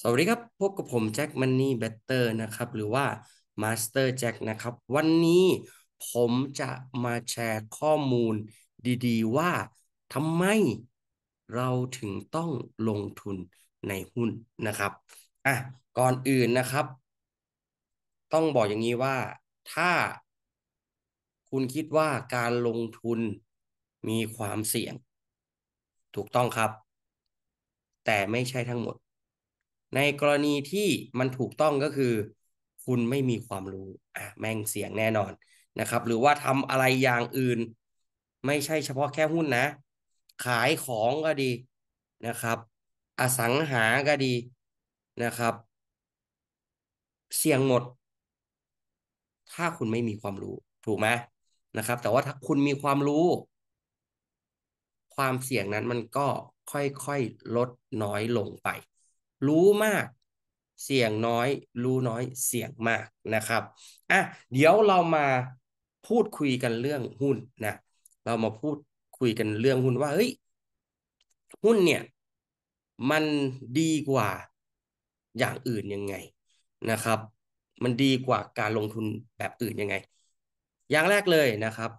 สวัสดีครับพบกับผมแจ็คมันนี่เบตเตอร์นะครับ หรือว่ามาสเตอร์แจ็คนะครับ วันนี้ผมจะมาแชร์ข้อมูลดี ๆ ว่าทำไมเราถึงต้องลงทุนในหุ้นนะครับ อ่ะ ก่อนอื่นนะครับ ต้องบอกอย่างนี้ว่าถ้าคุณคิดว่าการลงทุนมีความเสี่ยง ถูกต้องครับ แต่ไม่ใช่ทั้งหมดในกรณีที่มันถูกต้องก็คือ คุณไม่มีความรู้อ่ะ แม่งเสียงแน่นอนนะครับ หรือว่าทำอะไรอย่างอื่น ไม่ใช่เฉพาะแค่หุ้นนะ ขายของก็ดีนะครับ อสังหาก็ดีนะครับ เสี่ยงหมด ถ้าคุณไม่มีความรู้ถูกไหมนะครับ แต่ว่าถ้าคุณมีความรู้ ความเสี่ยงนั้นมันก็ค่อยๆลดน้อยลงไปรู้มากเสี่ยงน้อย รู้น้อยเสี่ยงมากนะครับอ่ะเดี๋ยวเรามาพูดคุยกันเรื่องหุ้นนะ เรามาพูดคุยกันเรื่องหุ้นว่าเฮ้ยหุ้นเนี่ย มันดีกว่าอย่างอื่นยังไงนะครับ มันดีกว่าการลงทุนแบบอื่นยังไง อย่างแรกเลยนะครับ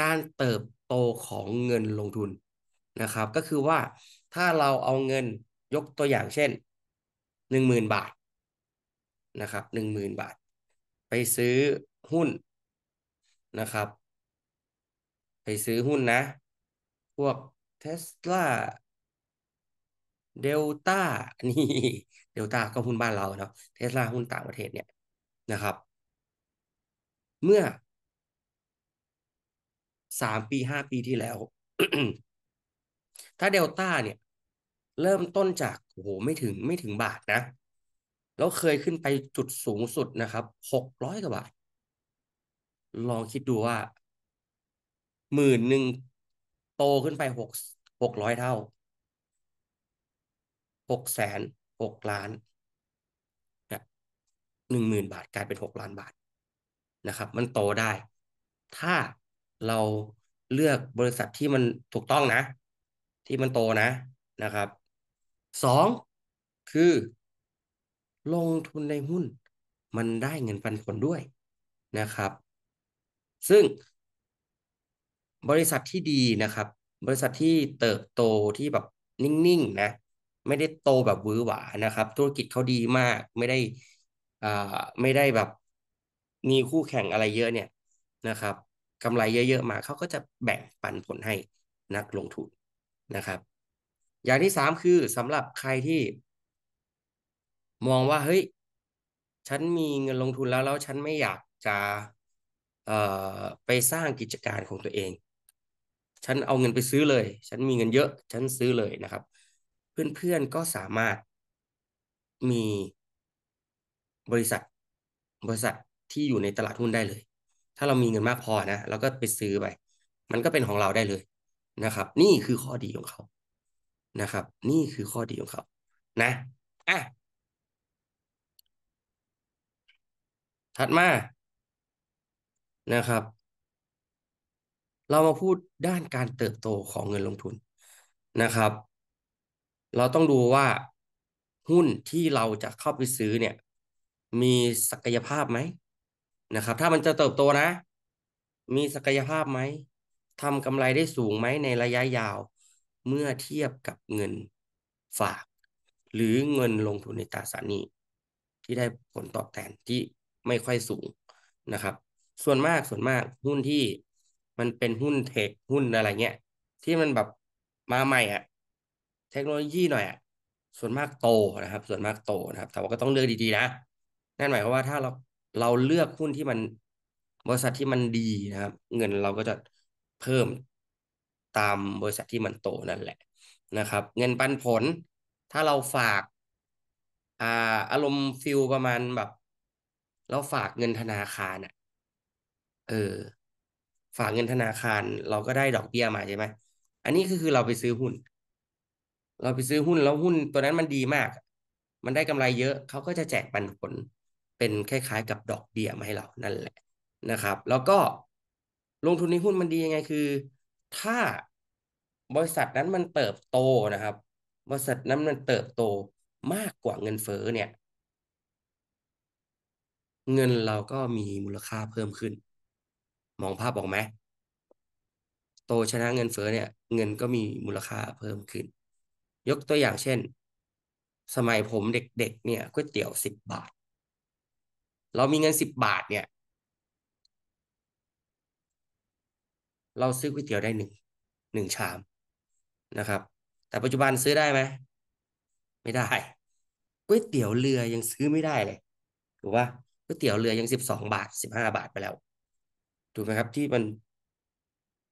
การเติบโตของเงินลงทุนนะครับ ก็คือว่าถ้าเราเอาเงินยกตัวอย่างเช่นหนึ่งหมื่นบาทนะครับหนึ่งหมื่นบาท ไปซื้อหุ้นนะครับ ไปซื้อหุ้นนะ พวกเทสลาเดลต้านี่เดลต้าก็หุ้นบ้านเราเนาะเทสลาหุ้นต่างประเทศเนี่ยนะครับ เมื่อสามปีห้าปีที่แล้ว ถ้าเดลต้าเนี่ยเริ่มต้นจากโอ้โหไม่ถึงไม่ถึงบาทนะ แล้วเคยขึ้นไปจุดสูงสุดนะครับหกร้อยกว่าบาท ลองคิดดูว่าหมื่นหนึ่งโตขึ้นไปหกหกร้อยเท่าหกแสนหกล้านหนึ่งหมื่นบาทกลายเป็นหกล้านบาทนะครับ มันโตได้ ถ้าเราเลือกบริษัทที่มันถูกต้องนะ ที่มันโตนะนะครับสองคือ ลงทุนในหุ้น มันได้เงินปันผลด้วยนะครับ ซึ่ง บริษัทที่ดีนะครับ บริษัทที่เติบโตที่แบบนิ่งๆนะ ไม่ได้โตแบบวื้อหวานะครับ ธุรกิจเขาดีมากไม่ได้อ่าไม่ได้แบบมีคู่แข่งอะไรเยอะเนี่ยนะครับกำไรเยอะๆมา เขาก็จะแบ่งปันผลให้นักลงทุนนะครับอย่างที่สามคือสำหรับใครที่มองว่า เฮ้ย ฉันมีเงินลงทุนแล้วแล้ว ฉันไม่อยากจะเอ่อไปสร้างกิจการของตัวเอง ฉันเอาเงินไปซื้อเลย ฉันมีเงินเยอะ ฉันซื้อเลยนะครับ เพื่อนๆก็สามารถมีบริษัท บริษัทที่อยู่ในตลาดหุ้นได้เลย ถ้าเรามีเงินมากพอนะ เราก็ไปซื้อไปมันก็เป็นของเราได้เลยนะครับ นี่คือข้อดีของเขานะครับนี่คือข้อดีของเขานะอ่ะถัดมานะครับ เรามาพูดด้านการเติบโตของเงินลงทุนนะครับ เราต้องดูว่าหุ้นที่เราจะเข้าไปซื้อเนี่ย มีศักยภาพไหมนะครับ ถ้ามันจะเติบโตนะ มีศักยภาพไหมทำกำไรได้สูงไหมในระยะยาวเมื่อเทียบกับเงินฝาก หรือเงินลงทุนในตราสารหนี้ ที่ได้ผลตอบแทนที่ไม่ค่อยสูงนะครับ ส่วนมากส่วนมากหุ้นที่มันเป็นหุ้นเทคหุ้นอะไรเงี้ยที่มันแบบมาใหม่อะเทคโนโลยีหน่อยอะส่วนมากโตนะครับ ส่วนมากโตนะครับ แต่ว่าก็ต้องเลือกดีๆนะนั่นหมายความว่าถ้าเราเราเลือกหุ้นที่มัน บริษัทที่มันดีนะครับ เงินเราก็จะเพิ่มตามบริษัทที่มันโตนั่นแหละ นะครับ เงินปันผล ถ้าเราฝาก อ่า อารมณ์ฟิลประมาณแบบ เราฝากเงินธนาคารอ่ะเออ ฝากเงินธนาคาร เราก็ได้ดอกเบี้ยมาใช่ไหมอันนี้คือคือเราไปซื้อหุ้น เราไปซื้อหุ้นแล้วหุ้น ตัวนั้นมันดีมาก มันได้กำไรเยอะเขาก็จะแจกปันผล เป็นคล้ายๆกับดอกเบี้ยมาให้เรานั่นแหละ นะครับ แล้วก็ลงทุนในหุ้นมันดียังไงคือถ้าบริษัทนั้นมันเติบโตนะครับบริษัทนั้นมันเติบโตมากกว่าเงินเฟ้อเนี่ย เงินเราก็มีมูลค่าเพิ่มขึ้น มองภาพออกไหมโตชนะเงินเฟ้อเนี่ยเงินก็มีมูลค่าเพิ่มขึ้น ยกตัวอย่างเช่น สมัยผมเด็กๆเนี่ยก๋วยเตี๋ยวสิบบาท เรามีเงินสิบบาทเนี่ยเราซื้อก๋วยเตี๋ยวได้หนึ่งหนึ่งชามนะครับ แต่ปัจจุบันซื้อได้ไหมไม่ได้ก๋วยเตี๋ยวเรือยังซื้อไม่ได้เลยถูกปะก๋วยเตี๋ยวเรือยังสิบสองบาทสิบห้าบาทไปแล้วถูกไหมครับ ที่มัน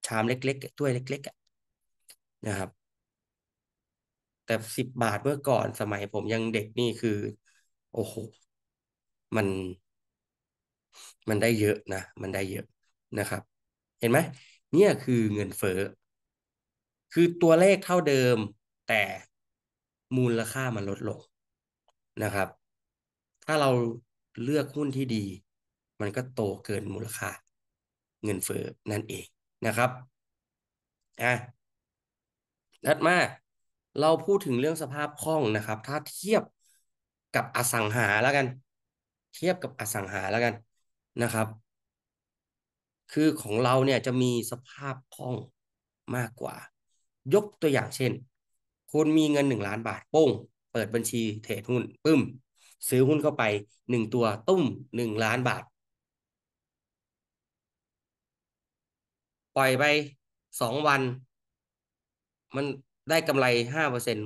ชามเล็กๆถ้วยเล็กๆนะครับ แต่สิบบาทเมื่อก่อนสมัยผมยังเด็กนี่คือ โอ้โหมันมันได้เยอะนะมันได้เยอะนะครับ เห็นไหมเนี่ยคือเงินเฟ้อคือตัวเลขเท่าเดิมแต่มูลค่ามันลดลงนะครับ ถ้าเราเลือกหุ้นที่ดี มันก็โตเกินมูลค่าเงินเฟ้อนั่นเองนะครับอ่ะนัดมาเราพูดถึงเรื่องสภาพคล่องนะครับ ถ้าเทียบกับอสังหาแล้วกัน เทียบกับอสังหาแล้วกันนะครับคือของเราเนี่ยจะมีสภาพคล่องมากกว่า ยกตัวอย่างเช่น คุณมีเงินหนึ่งล้านบาทโป้ง เปิดบัญชีเทรดหุ้น ปึ้ม ซื้อหุ้นเข้าไปหนึ่งตัวตุ้มหนึ่งล้านบาท ปล่อยไปสองวัน มันได้กำไรห้าเปอร์เซ็น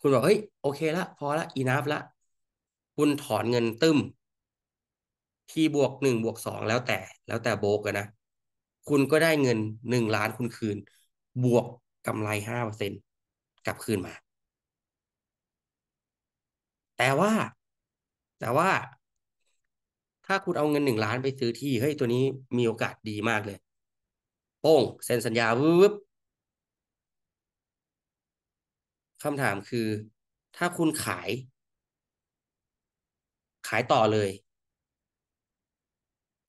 คุณบอกเฮ้ยโอเคละ พอละอีนับละ คุณถอนเงินตึ้มทีบวกหนึ่งบวกสองแล้วแต่ แล้วแต่โบกนะคุณก็ได้เงินหนึ่งล้านคุณคืน บวกกำไรห้าเปอร์เซ็นกลับคืนมา แต่ว่า แต่ว่าถ้าคุณเอาเงินหนึ่งล้านไปซื้อที่เฮ้ยตัวนี้มีโอกาสดีมากเลย โป้งเซ็นสัญญาวืบคำถามคือ ถ้าคุณขาย ขายต่อเลย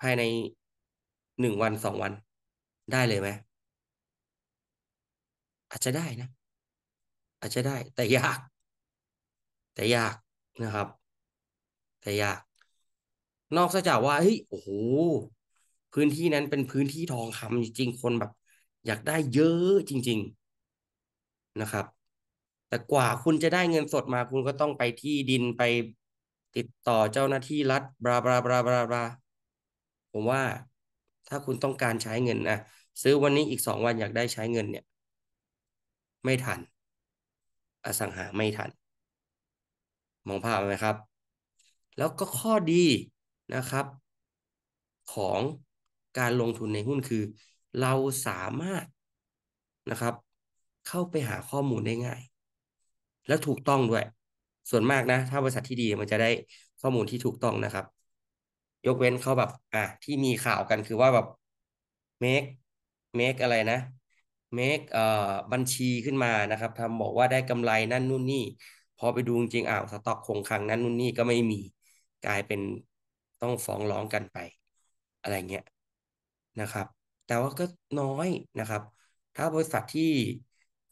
ภายในหนึ่งวันสองวันได้เลยไหมอาจจะได้นะอาจจะได้ แต่ยาก แต่ยากนะครับ แต่ยาก นอกจากว่าเฮ้ยโอ้โหพื้นที่นั้นเป็นพื้นที่ทองคำจริงคนแบบ อยากได้เยอะจริงๆนะครับ แต่กว่าคุณจะได้เงินสดมา คุณก็ต้องไปที่ดินไปติดต่อเจ้าหน้าที่รัฐบลาบลาบลาบลาบลาผมว่าถ้าคุณต้องการใช้เงินนะซื้อวันนี้อีกสองวันอยากได้ใช้เงินเนี่ย ไม่ทัน อสังหาไม่ทัน มองภาพไหมครับ แล้วก็ข้อดีนะครับ ของการลงทุนในหุ้นคือ เราสามารถนะครับ เข้าไปหาข้อมูลได้ง่าย และถูกต้องด้วย ส่วนมากนะถ้าบริษัทที่ดีมันจะได้ข้อมูลที่ถูกต้องนะครับยกเว้นเขาแบบอ่ะที่มีข่าวกันคือว่าแบบ make make อะไรนะ make เอ่อบัญชีขึ้นมานะครับทำบอกว่าได้กำไรนั่นนู่นนี่ พอไปดูจริงอ้าวสต็อกคงคลัง นั้นนู่นนี่ก็ไม่มีกลายเป็นต้องฟ้องร้องกันไป อะไรเงี้ยนะครับ แต่ว่าก็น้อยนะครับ ถ้าบริษัทที่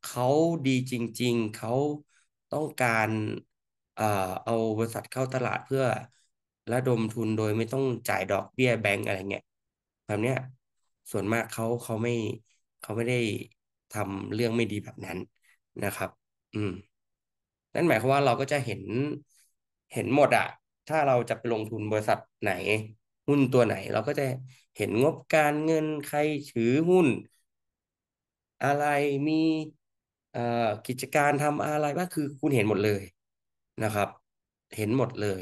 เขาดีจริง ๆ เขาต้องการเอ่อเอาบริษัทเข้าตลาดเพื่อระดมทุนโดยไม่ต้องจ่ายดอกเบี้ยแบงก์อะไรเงี้ย แบบเนี้ย ส่วนมากเขาเขาไม่เขาไม่ได้ทำเรื่องไม่ดีแบบนั้นนะครับ อืมนั่นหมายความว่าเราก็จะเห็นเห็นหมดอะถ้าเราจะไปลงทุนบริษัทไหน หุ้นตัวไหน เราก็จะเห็นงบการเงินใครถือหุ้น อะไรมีเอ่อกิจการทำอะไรบ้างคือคุณเห็นหมดเลยนะครับ เห็นหมดเลย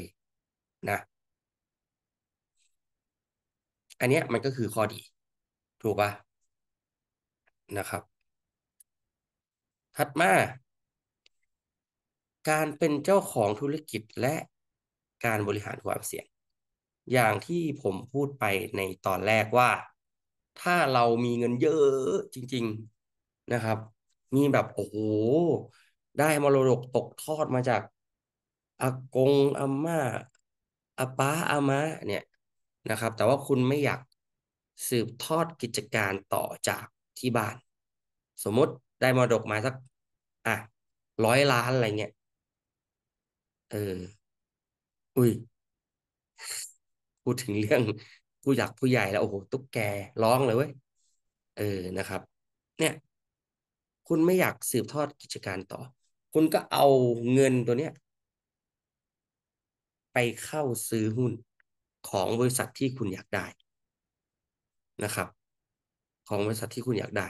นะอันเนี้ยมันก็คือข้อดีถูกปะนะครับ ถัดมาการเป็นเจ้าของธุรกิจและการบริหารความเสี่ยง อย่างที่ผมพูดไปในตอนแรกว่า ถ้าเรามีเงินเยอะจริงๆนะครับ มีแบบ โอ้โห ได้มรดกตกทอดมาจากอากงอาม่าอาป้าอามาเนี่ยนะครับแต่ว่าคุณไม่อยากสืบทอดกิจการต่อจากที่บ้าน สมมติได้มรดกมาสักอ่ะร้อยล้านอะไรเงี้ย เออ อุ้ยพูดถึงเรื่องผู้อยากผู้ใหญ่แล้ว โอ้โหตุ๊กแกร้องเลยเว้ย เออนะครับ เนี่ย คุณไม่อยากสืบทอดกิจการต่อ คุณก็เอาเงินตัวเนี้ยไปเข้าซื้อหุ้นของบริษัทที่คุณอยากได้นะครับ ของบริษัทที่คุณอยากได้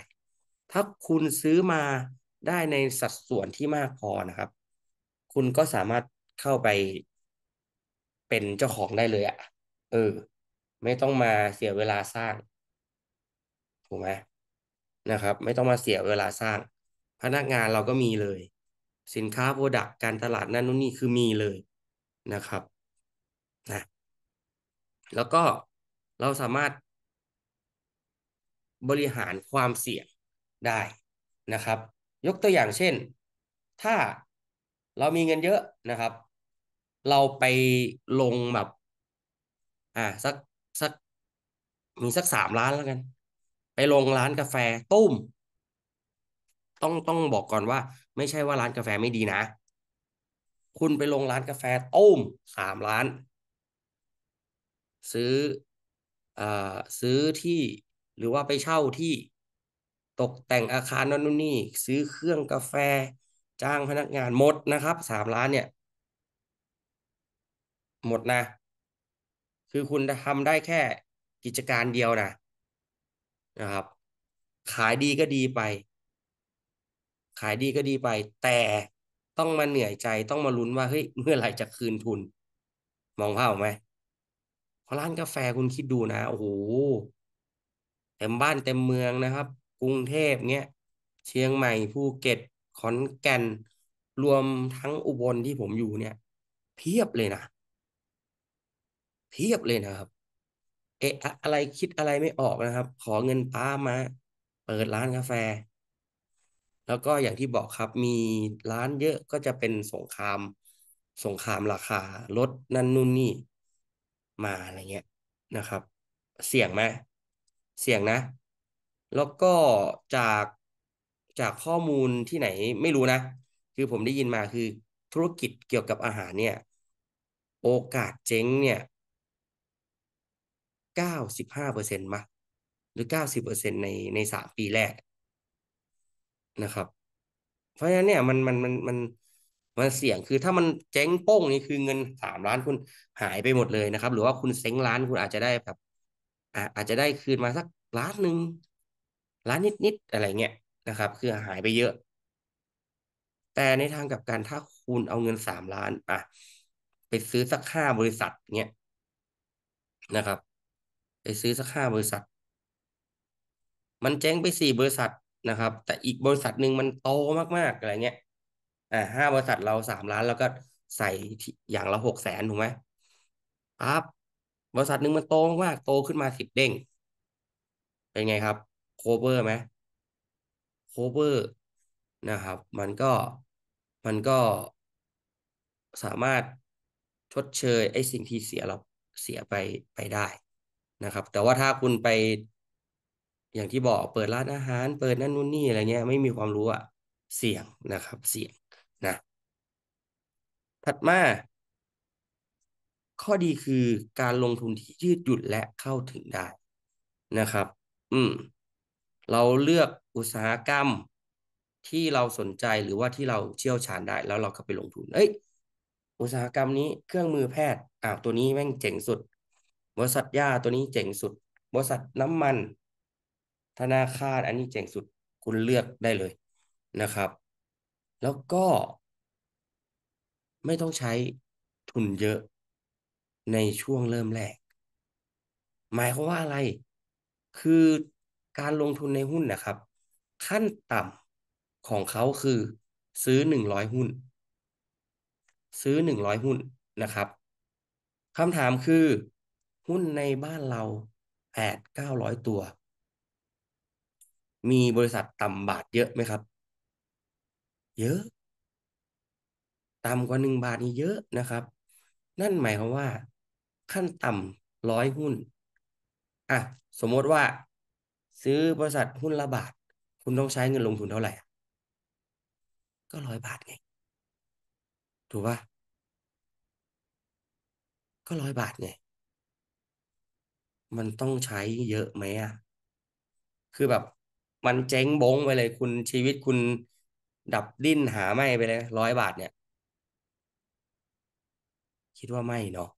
ถ้าคุณซื้อมาได้ในสัดส่วนที่มากพอนะครับ คุณก็สามารถเข้าไปเป็นเจ้าของได้เลยอะ่ะ เออ ไม่ต้องมาเสียเวลาสร้างถูกไหมนะครับ ไม่ต้องมาเสียเวลาสร้าง พนักงานเราก็มีเลย สินค้าโปรดักต์การตลาดนั่นนู่นนี่คือมีเลยนะครับแล้วก็เราสามารถ บริหารความเสี่ยงได้นะครับ ยกตัวอย่างเช่น ถ้าเรามีเงินเยอะนะครับ เราไปลงแบบอ่า สักสักมีสักสามล้านแล้วกัน ไปลงร้านกาแฟตุ้ม ต้องต้องบอกก่อนว่า ไม่ใช่ว่าร้านกาแฟไม่ดีนะ คุณไปลงร้านกาแฟตุ้มสามล้านซื้ออซื้อที่ หรือว่าไปเช่าที่ตกแต่งอาคารนั่นนู่นนี่ ซื้อเครื่องกาแฟ จ้างพนักงานหมดนะครับ สามล้านเนี่ย หมดนะ คือคุณทำได้แค่กิจการเดียวนะนะครับ ขายดีก็ดีไป ขายดีก็ดีไป แต่ต้องมาเหนื่อยใจ ต้องมาลุ้นว่า เฮ้ย เมื่อไหร่จะคืนทุน มองภาพไหมพอร้านกาแฟคุณคิดดูนะโอ้โหเต็มบ้านเต็มเมืองนะครับ กรุงเทพเงี้ย เชียงใหม่ภูเก็ตขอนแก่น รวมทั้งอุบลที่ผมอยู่เนี่ย เพียบเลยนะเพียบเลยนะครับ เอะอะไรคิดอะไรไม่ออกนะครับ ขอเงินป้ามา เปิดร้านกาแฟ แล้วก็อย่างที่บอกครับมีร้านเยอะก็จะเป็นสงคราม สงครามราคาลดนั่นนู่นนี่มาอะไรเงี้ยนะครับ เสี่ยงไหมเสี่ยงนะ แล้วก็จากจากข้อมูลที่ไหนไม่รู้นะ คือผมได้ยินมาคือธุรกิจเกี่ยวกับอาหารเนี่ย โอกาสเจ๊งเนี่ยเก้าสิบห้าเปอร์เซ็นต์มาหรือเก้าสิบเปอร์เซ็นต์ในในสามปีแรกนะครับ เพราะฉะนั้นเนี่ยมันมันมันมันมนมันเสี่ยงคือถ้ามันเจ๊งโป้งนี่คือเงินสามล้านคุณหายไปหมดเลยนะครับ หรือว่าคุณเซ้งล้านคุณอาจจะได้แบบอาจจะได้คืนมาสักล้านหนึ่งล้านนิดๆอะไรเงี้ยนะครับ คือหายไปเยอะ แต่ในทางกับการถ้าคุณเอาเงินสามล้านอ่ะไปซื้อสักห้าบริษัทเงี้ยนะครับไปซื้อสักห้าบริษัท มันแจ้งไปสี่บริษัทนะครับ แต่อีกบริษัทหนึ่งมันโตมากๆอะไรเงี้ยอ่าห้าบริษัทเราสามล้าน แล้วก็ใส่อย่างละหกแสนถูกไหมครับบริษัทหนึ่งมันโต มากโตขึ้นมาสิบเด้งเป็นไงครับ โคเวอร์ไหมโคเวอร์นะครับ มันก็มันก็สามารถชดเชย ไอ้สิ่งที่เสียเราเสียไปไปได้นะครับ แต่ว่าถ้าคุณไปอย่างที่บอกเปิดร้านอาหาร เปิดนั่นนู่นนี่อะไรเงี้ยไม่มีความรู้อะเสี่ยงนะครับ เสี่ยงนะถัดมา ข้อดีคือการลงทุนที่ยืดหยุ่นและเข้าถึงได้นะครับ อืมเราเลือกอุตสาหกรรมที่เราสนใจหรือว่าที่เราเชี่ยวชาญได้ แล้วเราก็ไปลงทุนเอ้ยอุตสาหกรรมนี้เครื่องมือแพทย์อ้าวตัวนี้แม่งเจ๋งสุดบริษัทยาตัวนี้เจ๋งสุดบริษัทน้ำมัน ธนาคารอันนี้เจ๋งสุด คุณเลือกได้เลยนะครับแล้วก็ไม่ต้องใช้ทุนเยอะในช่วงเริ่มแรก หมายความว่าอะไร คือการลงทุนในหุ้นนะครับ ขั้นต่ำของเขาคือซื้อหนึ่งร้อยหุ้น ซื้อหนึ่งร้อยหุ้นนะครับคำถามคือหุ้นในบ้านเราแปดเก้าร้อยตัว มีบริษัทต่ำบาทเยอะไหมครับเยอะ ต่ำกว่าหนึ่งบาทนี่เยอะนะครับ นั่นหมายความว่า ขั้นต่ำร้อยหุ้น อ่ะสมมติว่า ซื้อบริษัทหุ้นละบาท คุณต้องใช้เงินลงทุนเท่าไหร่ ก็ร้อยบาทไง ถูกปะก็ร้อยบาทไง มันต้องใช้เยอะไหมอ่ะคือแบบ มันเจ๊งบงไปเลยคุณชีวิตคุณดับดิ้นหาไม่ไปเลยร้อยบาทเนี่ยคิดว่าไม่เนาะ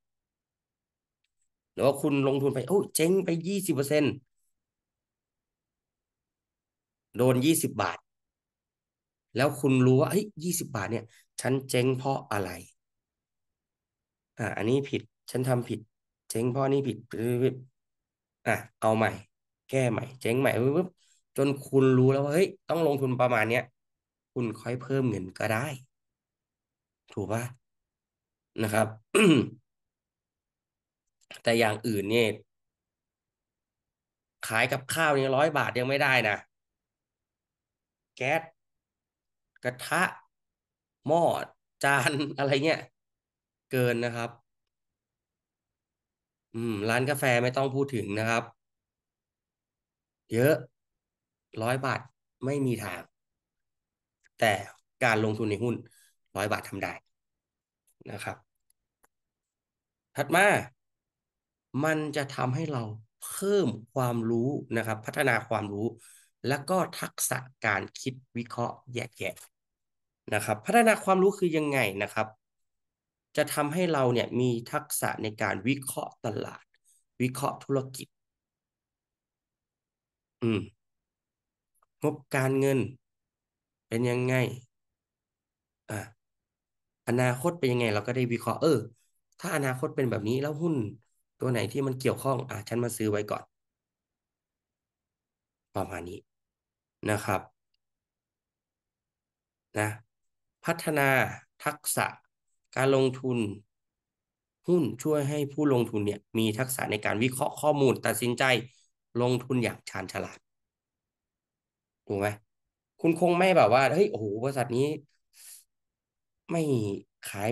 หรือว่าคุณลงทุนไปโอ้ เจ๊งไปยี่สิบเปอร์เซ็นต์โดนยี่สิบบาท แล้วคุณรู้ว่าเฮ้ยยี่สิบบาทเนี่ยฉันเจ๊งเพราะอะไรอ่าอันนี้ผิด ฉันทำผิด เจ๊งเพราะนี่ผิดอ่ะเอาใหม่ แก้ใหม่ เจ๊งใหม่ปุ๊บจนคุณรู้แล้วว่าเฮ้ยต้องลงทุนประมาณเนี้ยคุณค่อยเพิ่มเงินก็ได้ ถูกปะนะครับ แต่อย่างอื่นเนี่ยขายกับข้าวนี่ร้อยบาทยังไม่ได้นะแก๊สกระทะ หม้อจานอะไรเงี้ยเกินนะครับ อืมร้านกาแฟไม่ต้องพูดถึงนะครับ เยอะร้อยบาทไม่มีทางแต่การลงทุนในหุ้นร้อยบาททำได้นะครับ ถัดมามันจะทำให้เราเพิ่มความรู้นะครับ พัฒนาความรู้แล้วก็ทักษะการคิดวิเคราะห์แยกแยะนะครับ พัฒนาความรู้คือยังไงนะครับ จะทำให้เราเนี่ยมีทักษะในการวิเคราะห์ตลาด วิเคราะห์ธุรกิจอืมงบการเงินเป็นยังไง อ่าอนาคตเป็นยังไง เราก็ได้วิเคราะห์ เออ ถ้าอนาคตเป็นแบบนี้แล้วหุ้นตัวไหนที่มันเกี่ยวข้อง อ่ะ ฉันมาซื้อไว้ก่อนประมาณนี้นะครับ นะ พัฒนาทักษะ การลงทุน หุ้นช่วยให้ผู้ลงทุนเนี่ย มีทักษะในการวิเคราะห์ข้อมูลตัดสินใจลงทุนอย่างชาญฉลาดถูกไหมคุณคงไม่แบบว่าเฮ้ยโอ้โหบริษัทนี้ ไม่ขาย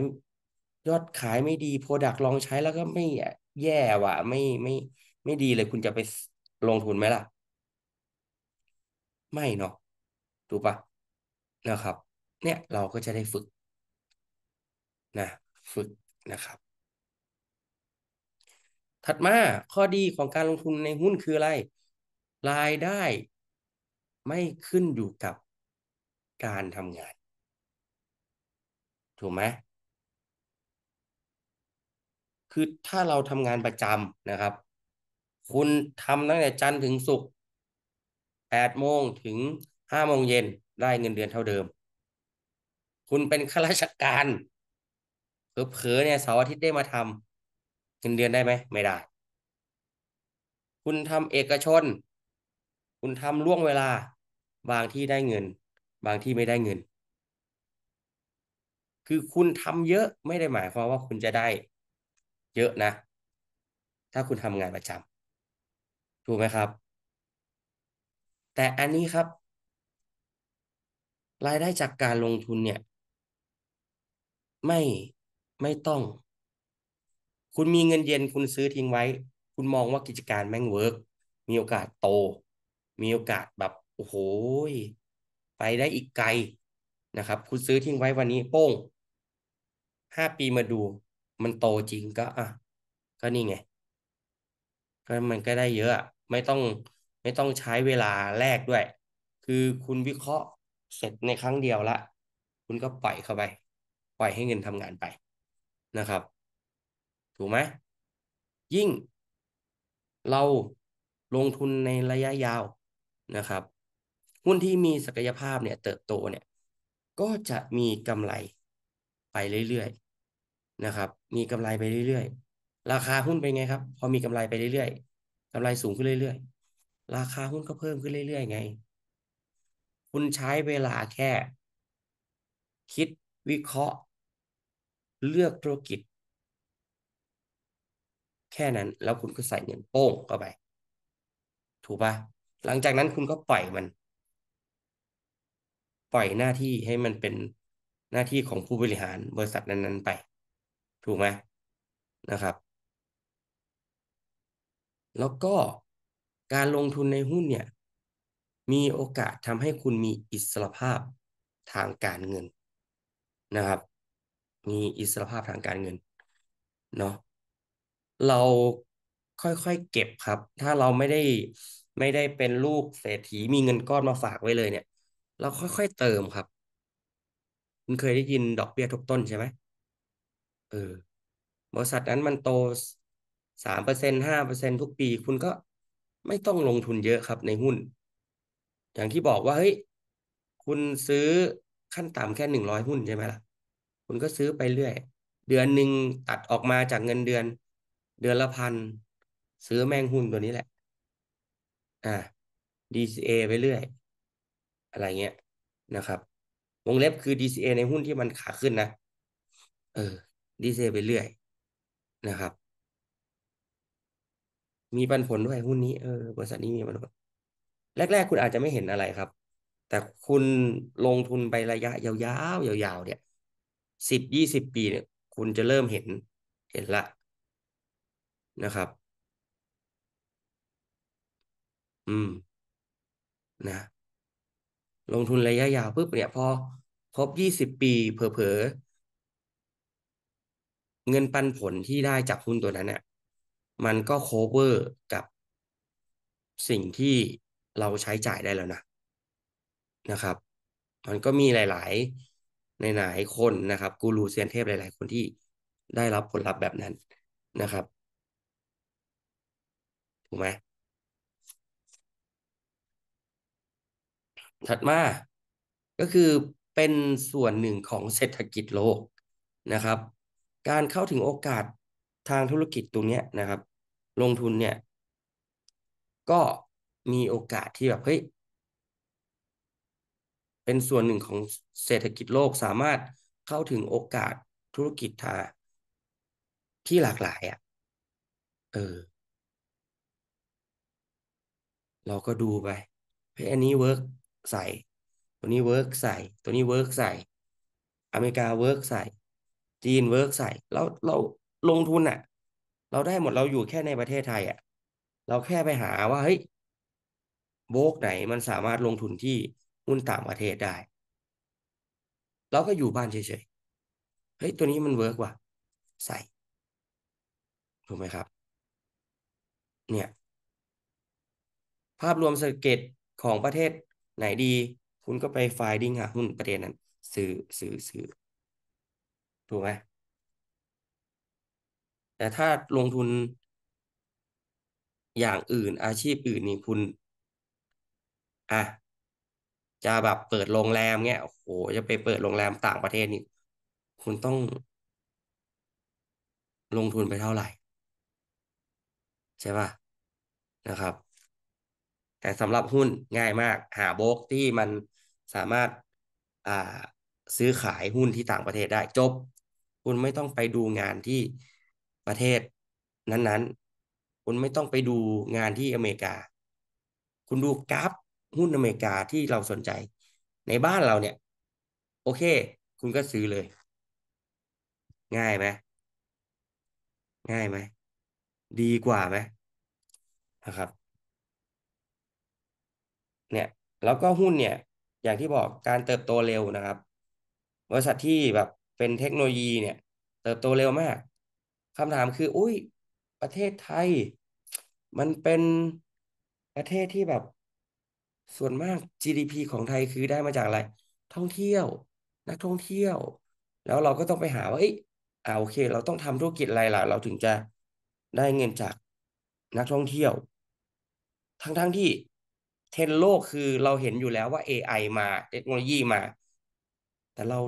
ยอดขายไม่ดี โปรดักต์ลองใช้แล้วก็ไม่แย่ว่ะ ไม่ไม่ไม่ดีเลยคุณจะไปลงทุนไหมล่ะ ไม่เนาะถูกปะนะครับ เนี่ยเราก็จะได้ฝึก นะ ฝึกนะครับ ถัดมาข้อดีของการลงทุนในหุ้นคืออะไรรายได้ไม่ขึ้นอยู่กับการทำงาน ถูกไหมคือถ้าเราทำงานประจำนะครับ คุณทำตั้งแต่จันทร์ถึงศุกร์แปดโมงถึงห้าโมงเย็นได้เงินเดือนเท่าเดิม คุณเป็นข้าราชการ เผลอเนี่ยเสาร์อาทิตย์ได้มาทำเงินเดือนได้ไหมไม่ได้ คุณทำเอกชน คุณทำล่วงเวลาบางที่ได้เงินบางที่ไม่ได้เงิน คือคุณทำเยอะไม่ได้หมายความว่าคุณจะได้ เยอะนะ ถ้าคุณทำงานประจำ ถูกไหมครับ แต่อันนี้ครับรายได้จากการลงทุนเนี่ย ไม่ไม่ต้อง คุณมีเงินเย็นคุณซื้อทิ้งไว้ คุณมองว่ากิจการแม่งเวิร์กมีโอกาสโต มีโอกาสแบบโอ้โห ไปได้อีกไกลนะครับ คุณซื้อทิ้งไว้วันนี้ โป้งห้าปีมาดู มันโตจริงก็ อ่ะ ก็นี่ไง ก็มันก็ได้เยอะ ไม่ต้องไม่ต้องใช้เวลาแรกด้วย คือคุณวิเคราะห์เสร็จในครั้งเดียวละ คุณก็ปล่อยเข้าไป ปล่อยให้เงินทำงานไปนะครับ ถูกไหม ยิ่ง เราลงทุนในระยะยาวนะครับหุ้นที่มีศักยภาพเนี่ย เติบโตเนี่ย ก็จะมีกำไรไปเรื่อยๆนะครับ มีกำไรไปเรื่อยๆราคาหุ้นเป็นไงครับ พอมีกำไรไปเรื่อยๆกำไรสูงขึ้นเรื่อย ๆ ราคาหุ้นก็เพิ่มขึ้นเรื่อย ๆ ไง คุณใช้เวลาแค่ คิดวิเคราะห์เลือกธุรกิจ แค่นั้น แล้วคุณก็ใส่เงินโป้งเข้าไป ถูกปะหลังจากนั้นคุณก็ปล่อยมันล่อยหน้าที่ให้มันเป็นหน้าที่ของผู้บริหารบริษัทนั้น ๆไป ถูกไหมนะครับ แล้วก็การลงทุนในหุ้นเนี่ย มีโอกาสทำให้คุณมีอิสรภาพทางการเงินนะครับ มีอิสรภาพทางการเงินเนาะเราค่อยๆเก็บครับ ถ้าเราไม่ได้ไม่ได้เป็นลูกเศรษฐี มีเงินก้อนมาฝากไว้เลยเนี่ยเราค่อยๆเติมครับ คุณเคยได้ยินดอกเบี้ยทบต้นใช่ไหมเออ บริษัทนั้นมันโตสามเปอร์เซ็นห้าเปอร์เซ็นทุกปี คุณก็ไม่ต้องลงทุนเยอะครับในหุ้น อย่างที่บอกว่าเฮ้ย คุณซื้อขั้นต่ำแค่หนึ่งร้อยหุ้นใช่ไหมล่ะ คุณก็ซื้อไปเรื่อย เดือนหนึ่งตัดออกมาจากเงินเดือน เดือนละพัน ซื้อแม่งหุ้นตัวนี้แหละ อ่า DCA ไปเรื่อยอะไรเงี้ยนะครับ วงเล็บคือ DCA ในหุ้นที่มันขาขึ้นนะ เออ DCA ไปเรื่อยนะครับ มีปันผลด้วยหุ้นนี้เออบริษัทนี้มีปันผลแรก ๆ คุณอาจจะไม่เห็นอะไรครับ แต่คุณลงทุนไประยะยาวๆยาวๆเนี่ยสิบ ยี่สิบปี เนี่ย คุณจะเริ่มเห็น เห็นละนะครับ อืม นะลงทุนระยะยาวปุ๊บเนี่ย พอครบยี่สิบปีเผลอๆเงินปันผลที่ได้จากหุ้นตัวนั้นเนี่ยมันก็โคเวอร์กับสิ่งที่เราใช้จ่ายได้แล้วนะนะครับมันก็มีหลายๆในหลายคนนะครับ กูรูเซียนเทพหลายๆ คนที่ได้รับผลลัพธ์แบบนั้นนะครับถูกไหมถัดมา ก็คือเป็นส่วนหนึ่งของเศรษฐกิจโลกนะครับ การเข้าถึงโอกาสทางธุรกิจตรงนี้นะครับ ลงทุนเนี่ย ก็มีโอกาสที่แบบเฮ้ย เป็นส่วนหนึ่งของเศรษฐกิจโลกสามารถเข้าถึงโอกาสธุรกิจทาที่หลากหลายอะ่ะ เออ เราก็ดูไปเฮ้ยอันนี้เวิร์กใส่ตัวนี้เวิร์กใส่ตัวนี้เวิร์กใส่อเมริกาเวิร์กใส่จีนเวิร์กใส่แล้วเราลงทุนอะ่ะเราได้หมดเราอยู่แค่ในประเทศไทยอะ่ะ เราแค่ไปหาว่า เฮ้ยโบกไหนมันสามารถลงทุนที่หุ้นต่างประเทศได้เราก็อยู่บ้านเฉยๆ เฮ้ย ตัวนี้มัน เวิร์กว่ะใส่ถูกไหมครับ เนี่ย ภาพรวมสเก็ตของประเทศไหนดี คุณก็ไป finding หาหุ้นประเด็นนั้นซื้อซื้อซื้อถูกไหม แต่ถ้าลงทุน อย่างอื่นอาชีพอื่นนี่ คุณ อ่ะ จะแบบเปิดโรงแรมเงี้ยโอ้โห จะไปเปิดโรงแรมต่างประเทศนี่ คุณต้อง ลงทุนไปเท่าไหร่ ใช่ป่ะ นะครับแต่สำหรับหุ้นง่ายมาก หาโบกที่มันสามารถาซื้อขายหุ้นที่ต่างประเทศได้จบ คุณไม่ต้องไปดูงานที่ประเทศ นั้นๆ คุณไม่ต้องไปดูงานที่อเมริกา คุณดูกราฟหุ้นอเมริกาที่เราสนใจ ในบ้านเราเนี่ย โอเค คุณก็ซื้อเลย ง่ายไหมง่ายไหมดีกว่าไหมนะครับเนี่ยแล้วก็หุ้นเนี่ยอย่างที่บอกการเติบโตเร็วนะครับบริษัทที่แบบ เป็นเทคโนโลยีเนี่ย เติบโตเร็วมากคำถามคือ อุ้ยประเทศไทย มันเป็นประเทศที่แบบส่วนมาก GDP ของไทยคือได้มาจากอะไร ท่องเที่ยว นักท่องเที่ยว แล้วเราก็ต้องไปหาว่าเอ้อ่าโอเค เราต้องทำธุรกิจอะไรล่ะเราถึงจะได้เงินจากนักท่องเที่ยว ทั้งๆทที่ทรนโลกคือเราเห็นอยู่แล้วว่า AI มาเทคโนโลยีมา แต่เรา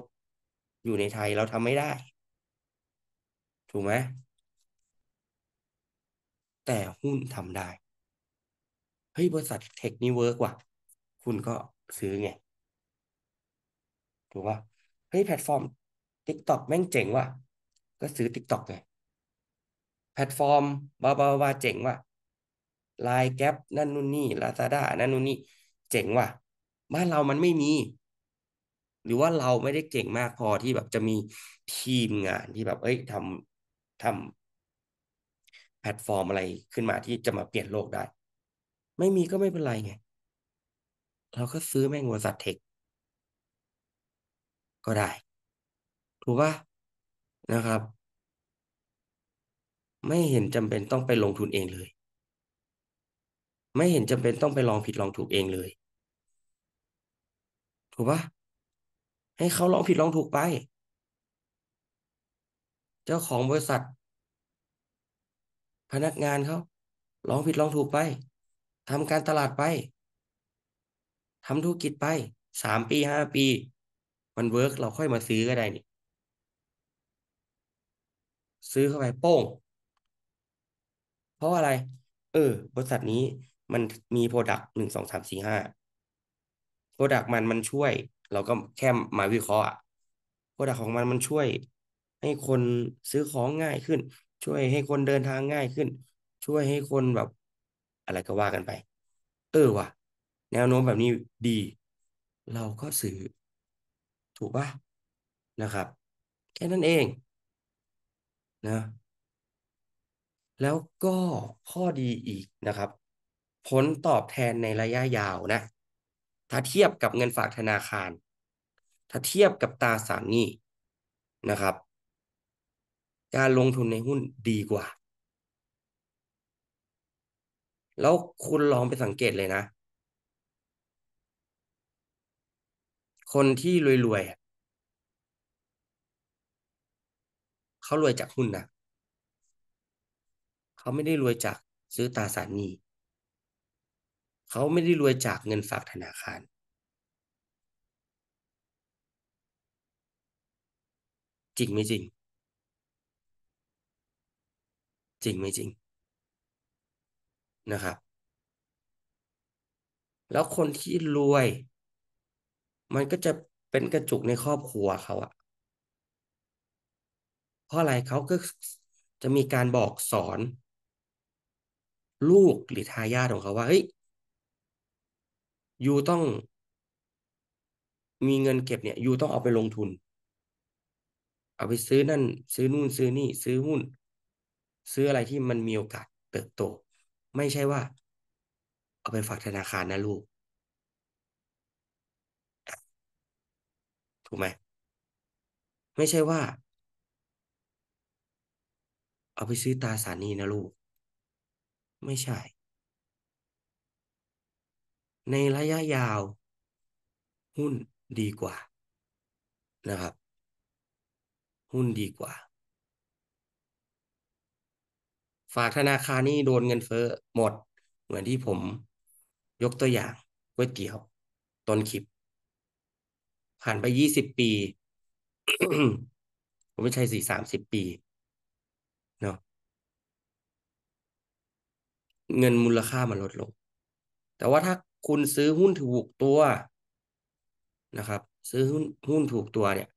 อยู่ในไทยเราทำไม่ได้ ถูกไหมแต่หุ้นทำได้เฮ้ยบริษัทเทคนี้เวิร์กว่ะคุณก็ซื้อไง ถูกป่ะเฮ้ยแพลตฟอร์ม TikTok แม่งเจ๋งว่ะก็ซื้อ TikTok ไงแพลตฟอร์มบาบาบาเจ๋งว่ะลายแก๊ปนั่นนู่นนี่ลาซาด้านั่นนู่นนี่เจ๋งว่ะบ้านเรามันไม่มี หรือว่าเราไม่ได้เก่งมากพอที่แบบจะมีทีมงาน ที่แบบเอ้ยทำทำแพลตฟอร์มอะไรขึ้นมาที่จะมาเปลี่ยนโลกได้ ไม่มีก็ไม่เป็นไรไง เราก็ซื้อแม่งบริษัทเทคก็ได้ ถูกป่ะนะครับ ไม่เห็นจำเป็นต้องไปลงทุนเองเลยไม่เห็นจำเป็นต้องไปลองผิดลองถูกเองเลย ถูกปะให้เขาลองผิดลองถูกไป เจ้าของบริษัท พนักงานเขาลองผิดลองถูกไปทำการตลาดไปทำธุรกิจไปสามปีห้าปีมันเวิร์กเราค่อยมาซื้อก็ได้นี่ซื้อเข้าไปโป้ง เพราะอะไร เออ บริษัทนี้มันมีโปรดักต์หนึ่งสองสามสี่ห้าโปรดักต์มันมันช่วย เราก็แค่มาวิเคราะห์อะโปรดักต์ของมันมันช่วยให้คนซื้อของง่ายขึ้น ช่วยให้คนเดินทางง่ายขึ้น ช่วยให้คนแบบอะไรก็ว่ากันไปเออว่ะ แนวโน้มแบบนี้ดี เราก็ซื้อถูกปะนะครับ แค่นั้นเองนะ แล้วก็ข้อดีอีกนะครับผลตอบแทนในระยะยาวนะ ถ้าเทียบกับเงินฝากธนาคาร ถ้าเทียบกับตราสารหนี้นะครับ การลงทุนในหุ้นดีกว่า แล้วคุณลองไปสังเกตเลยนะ คนที่รวยๆ เขารวยจากหุ้นนะเขาไม่ได้รวยจากซื้อตราสารหนี้เขาไม่ได้รวยจากเงินฝากธนาคาร จริงไม่จริง จริงไม่จริง นะครับ แล้วคนที่รวย มันก็จะเป็นกระจุกในครอบครัวเขาอะเพราะอะไรเขาก็ จะมีการบอกสอน ลูกหรือทายาทของเขาว่าเฮ้ยยูต้องมีเงินเก็บเนี่ยยูต้องเอาไปลงทุน เอาไปซื้อนั่น ซื้อนู่นซื้อนี่ ซื้อหุ้นซื้ออะไรที่มันมีโอกาสเติบโต ไม่ใช่ว่า เอาไปฝากธนาคารนะลูก ถูกไหม ไม่ใช่ว่า เอาไปซื้อตราสารนีนะลูก ไม่ใช่ในระยะยาว หุ้นดีกว่านะครับ หุ้นดีกว่า ฝากธนาคารนี่โดนเงินเฟ้อหมดเหมือนที่ผมยกตัวอย่างก๋วยเตี๋ยวต้นคลิป ผ่านไปยี่สิบปี ผมไม่ใช่สี่สามสิบปีเนาะเงินมูลค่ามันลดลง แต่ว่าถ้าคุณซื้อหุ้นถูกตัวนะครับ ซื้อหุ้นหุ้นถูกตัวเนี่ย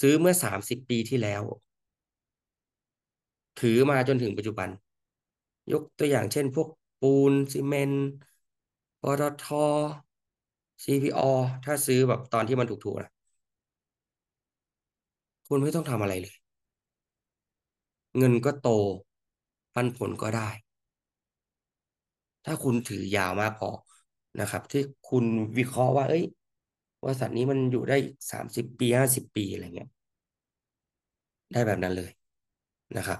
ซื้อเมื่อสามสิบปีที่แล้ว ถือมาจนถึงปัจจุบัน ยกตัวอย่างเช่นพวกปูนซีเมนต์ปตท CPO ถ้าซื้อแบบตอนที่มันถูกๆนะคุณไม่ต้องทำอะไรเลย เงินก็โตปันผลก็ได้ ถ้าคุณถือยาวมากพอนะครับ ที่คุณวิเคราะห์ว่าเอ้ยบริษัทนี้มันอยู่ได้สามสิบปีห้าสิบปีอะไรเงี้ย ได้แบบนั้นเลยนะครับ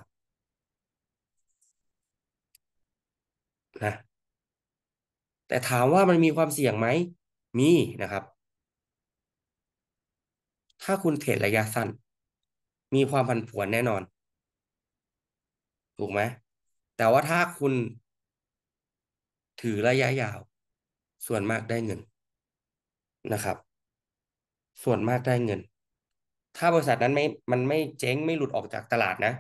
นะแต่ถามว่ามันมีความเสี่ยงไหม มีนะครับ ถ้าคุณเทรดระยะสั้น มีความผันผวนแน่นอน ถูกไหม แต่ว่าถ้าคุณถือระยะยาวส่วนมากได้เงินนะครับ ส่วนมากได้เงิน ถ้าบริษัทนั้นไม่ มันไม่เจ๊ง ไม่หลุดออกจากตลาดนะ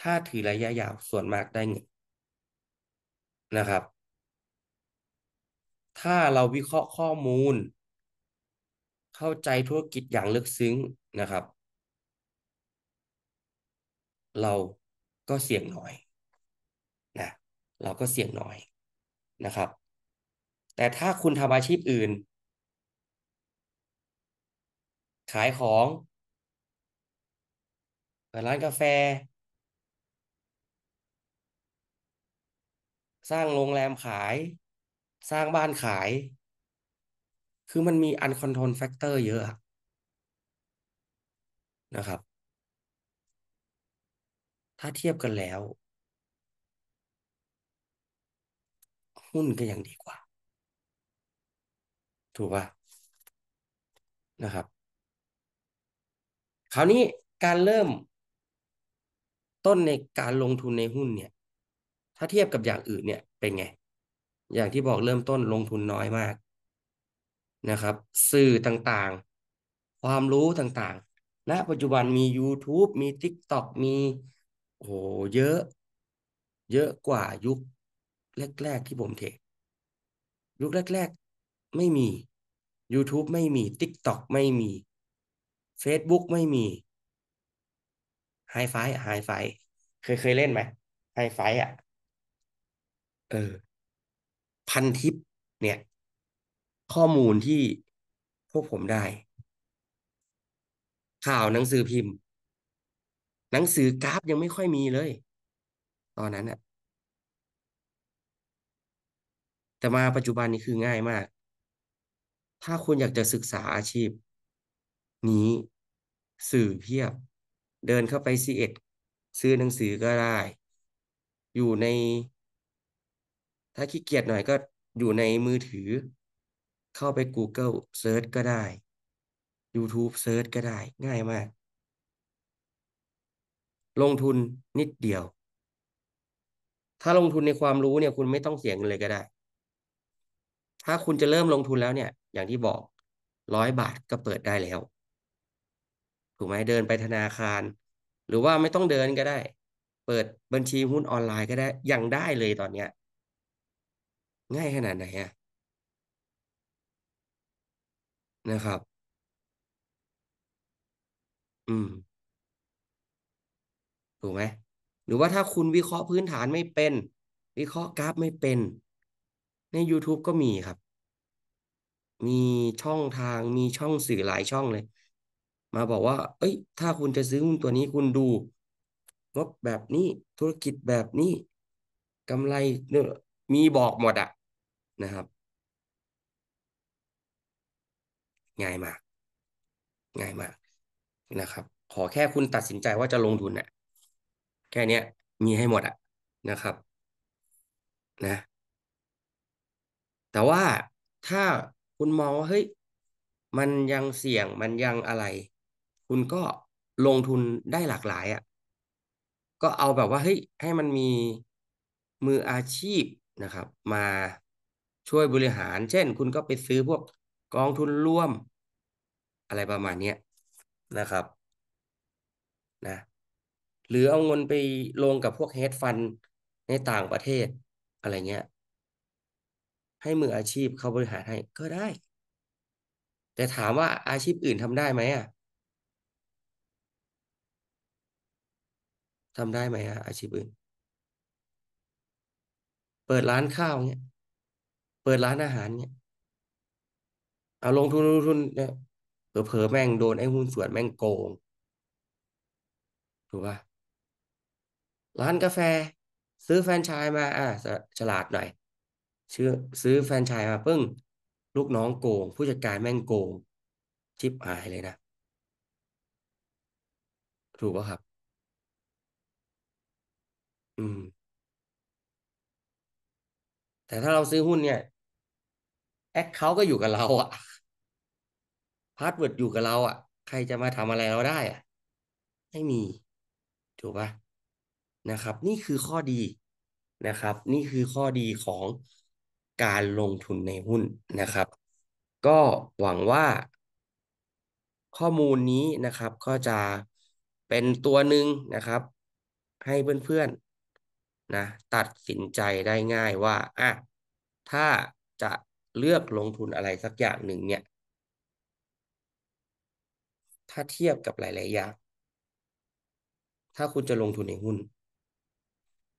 ถ้าถือระยะยาว ส่วนมากได้เงินนะครับ ถ้าเราวิเคราะห์ข้อมูล เข้าใจธุรกิจอย่างลึกซึ้งนะครับ เราก็เสี่ยงน้อยนะ เราก็เสี่ยงน้อยนะครับแต่ถ้าคุณทำอาชีพอื่น ขายของ เปิดร้านกาแฟ สร้างโรงแรมขาย สร้างบ้านขาย คือมันมี อันคอนโทรล แฟกเตอร์ เยอะนะครับ ถ้าเทียบกันแล้ว หุ้นก็ยังดีกว่าถูกป่ะนะครับ คราวนี้การเริ่ม ต้นในการลงทุนในหุ้นเนี่ย ถ้าเทียบกับอย่างอื่นเนี่ยเป็นไง อย่างที่บอกเริ่มต้นลงทุนน้อยมากนะครับ สื่อต่างๆ ความรู้ต่างๆ ณปัจจุบันมี YouTube มี t i k t o กมีโอ้โหเยอะ เยอะกว่ายุค แรกๆ ที่ผมเทคยุคแรกๆไม่มี YouTube ไม่มี TikTok ไม่มี Facebook ไม่มีไฮไฟไฮไฟเคยเคยเล่นไหมไฮไฟอ่ะเออพันทิปเนี่ย ข้อมูลที่พวกผมได้ ข่าวหนังสือพิมพ์ หนังสือกราฟยังไม่ค่อยมีเลย ตอนนั้นอะแต่มาปัจจุบันนี้คือง่ายมากถ้าคุณอยากจะศึกษาอาชีพ นี้ สื่อเพียบ เดินเข้าไปซีเอ็ด ซื้อหนังสือก็ได้ อยู่ใน ถ้าขี้เกียจหน่อยก็อยู่ในมือถือ เข้าไป Google Search ก็ได้ YouTube Search ก็ได้ง่ายมาก ลงทุนนิดเดียว ถ้าลงทุนในความรู้เนี่ยคุณไม่ต้องเสียเงินเลยก็ได้ถ้าคุณจะเริ่มลงทุนแล้วเนี่ย อย่างที่บอกร้อยบาทก็เปิดได้แล้ว ถูกไหมเดินไปธนาคารหรือว่าไม่ต้องเดินก็ได้ เปิดบัญชีหุ้นออนไลน์ก็ได้ยังได้เลยตอนเนี้ย ง่ายขนาดไหนอะนะครับ อืม ถูกไหมหรือว่าถ้าคุณวิเคราะห์พื้นฐานไม่เป็น วิเคราะห์กราฟไม่เป็นใน YouTube ก็มีครับ มีช่องทาง มีช่องสื่อหลายช่องเลย มาบอกว่า เอ้ย ถ้าคุณจะซื้อหุ้นตัวนี้คุณดูงบแบบนี้ ธุรกิจแบบนี้ กำไรเนี่ยมีบอกหมดอะนะครับ ง่ายมาก ง่ายมาก นะครับ ขอแค่คุณตัดสินใจว่าจะลงทุนอะแค่นี้มีให้หมดอะนะครับ นะแต่ว่าถ้าคุณมองว่าเฮ้ยมันยังเสี่ยงมันยังอะไร คุณก็ลงทุนได้หลากหลายอะ่ะก็เอาแบบว่าเฮ้ยให้มันมีมืออาชีพนะครับ มาช่วยบริหาร เช่น คุณก็ไปซื้อพวกกองทุนร่วม อะไรประมาณนี้นะครับนะหรือเอาเงินไปลงกับพวกเฮดฟันในต่างประเทศอะไรเงี้ยให้มืออาชีพเขาบริหารให้ ก็ได้ แต่ถามว่าอาชีพอื่นทำได้ไหมอ่ะทำได้ไหมอ่ะ อาชีพอื่น เปิดร้านข้าวเนี่ยเปิดร้านอาหารเนี่ยเอาลงทุนลงทุนเนี่ยเผลออแม่งโดนไอ้หุ้นส่วนแม่งโกง ถูกปะร้านกาแฟ ซื้อแฟรนไชส์มา อ่ะฉลาดหน่อยซื้อซื้อแฟนชายมาปึ้ง ลูกน้องโกง ผู้จัดการแม่งโกง ชิบหายเลยนะ ถูกป่ะครับ อืม แต่ถ้าเราซื้อหุ้นเนี่ยแอคเคาท์ก็อยู่กับเราอะพาสเวิร์ดอยู่กับเราอะใครจะมาทำอะไรเราได้อะไม่มี ถูกป่ะนะครับ นี่คือข้อดีนะครับ นี่คือข้อดีของการลงทุนในหุ้นนะครับ ก็หวังว่าข้อมูลนี้นะครับ ก็จะเป็นตัวหนึ่งนะครับ ให้เพื่อนๆนะ ตัดสินใจได้ง่ายว่าอ่ะถ้าจะเลือกลงทุนอะไรสักอย่างหนึ่งเนี่ย ถ้าเทียบกับหลายๆอย่าง ถ้าคุณจะลงทุนในหุ้น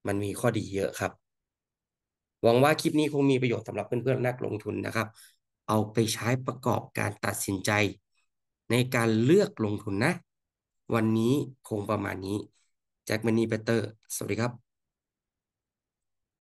มันมีข้อดีเยอะครับหวังว่าคลิปนี้คงมีประโยชน์สำหรับเพื่อนๆ นักลงทุนนะครับ เอาไปใช้ประกอบการตัดสินใจ ในการเลือกลงทุนนะ วันนี้คงประมาณนี้ แจ็คแมนนี่เบเตอร์ สวัสดีครับ